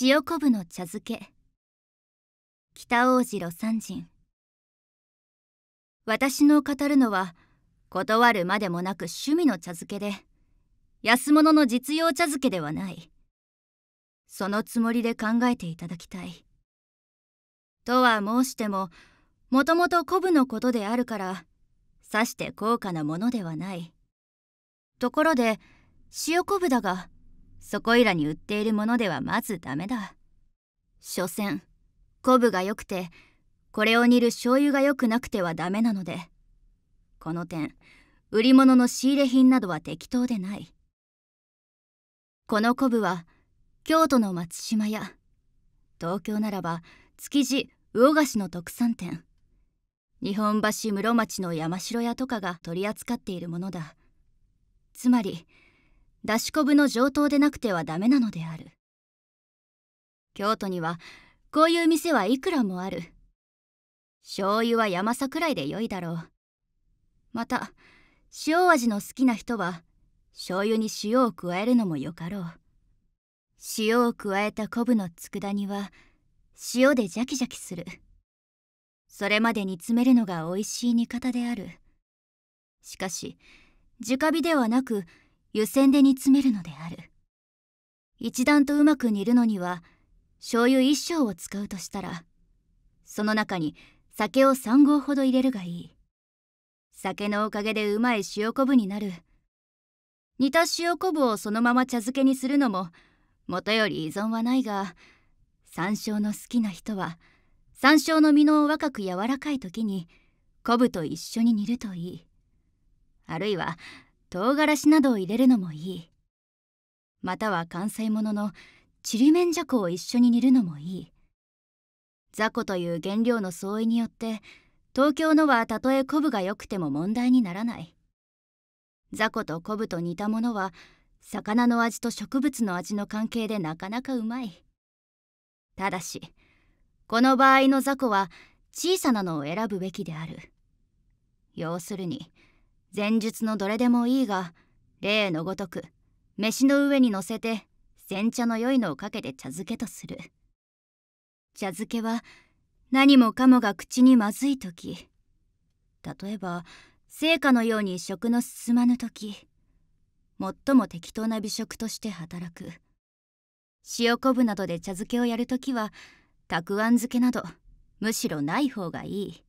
塩昆布の茶漬け北大路魯山人私の語るのは断るまでもなく趣味の茶漬けで安物の実用茶漬けではないそのつもりで考えていただきたいとは申してももともと古布のことであるからさして高価なものではないところで塩昆布だがそこいらに売っているものではまずダメだ所詮昆布が良くてこれを煮る醤油が良くなくてはダメなのでこの点売り物の仕入れ品などは適当でないこの昆布は京都の松島や東京ならば築地魚河岸の特産店日本橋室町の山城屋とかが取り扱っているものだつまり出しこぶの上等でなくてはダメなのである京都にはこういう店はいくらもある醤油は山さくらいでよいだろうまた塩味の好きな人は醤油に塩を加えるのもよかろう塩を加えた昆布の佃煮は塩でジャキジャキするそれまで煮詰めるのが美味しい煮方であるしかし直火ではなく湯煎で煮詰めるのである一段とうまく煮るのには醤油一升を使うとしたらその中に酒を3合ほど入れるがいい酒のおかげでうまい塩昆布になる煮た塩昆布をそのまま茶漬けにするのももとより依存はないが山椒の好きな人は山椒の実の若く柔らかい時に昆布と一緒に煮るといいあるいは唐辛子などを入れるのもいいまたは関西もののちりめんじゃこを一緒に煮るのもいい雑魚という原料の相違によって東京のはたとえ昆布が良くても問題にならない雑魚と昆布と似たものは魚の味と植物の味の関係でなかなかうまいただしこの場合の雑魚は小さなのを選ぶべきである要するに前述のどれでもいいが例のごとく飯の上に乗せて煎茶の良いのをかけて茶漬けとする茶漬けは何もかもが口にまずい時例えば成果のように食の進まぬ時最も適当な美食として働く塩昆布などで茶漬けをやる時はたくあん漬けなどむしろない方がいい